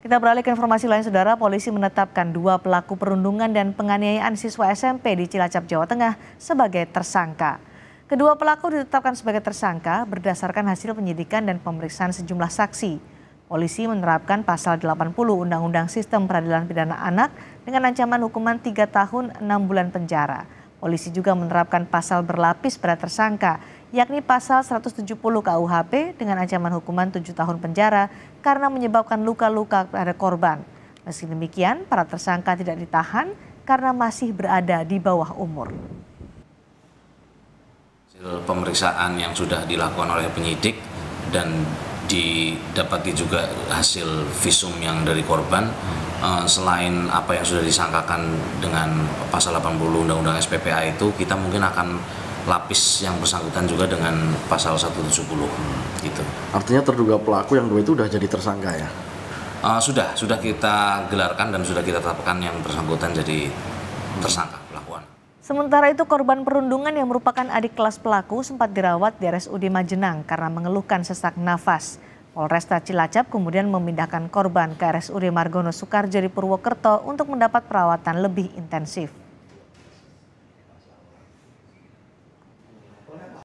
Kita beralih ke informasi lain, Saudara. Polisi menetapkan dua pelaku perundungan dan penganiayaan siswa SMP di Cilacap, Jawa Tengah sebagai tersangka. Kedua pelaku ditetapkan sebagai tersangka berdasarkan hasil penyidikan dan pemeriksaan sejumlah saksi. Polisi menerapkan pasal 80 Undang-Undang Sistem Peradilan Pidana Anak dengan ancaman hukuman 3 tahun 6 bulan penjara. Polisi juga menerapkan pasal berlapis pada tersangka, yakni pasal 170 KUHP dengan ancaman hukuman 7 tahun penjara karena menyebabkan luka-luka pada korban. Meski demikian, para tersangka tidak ditahan karena masih berada di bawah umur. pemeriksaan yang sudah dilakukan oleh penyidik dan didapati juga hasil visum yang dari korban uh, selain apa yang sudah disangkakan dengan pasal 80 Undang-Undang SPPA itu kita mungkin akan lapis yang bersangkutan juga dengan pasal 170 hmm. gitu. Artinya terduga pelaku yang dua itu sudah jadi tersangka ya? Uh, sudah, sudah kita gelarkan dan sudah kita tetapkan yang bersangkutan jadi tersangka. Sementara itu korban perundungan yang merupakan adik kelas pelaku sempat dirawat di RSUD Majenang karena mengeluhkan sesak nafas. Polresta Cilacap kemudian memindahkan korban ke RSUD Margono Soekarjo di Purwokerto untuk mendapat perawatan lebih intensif.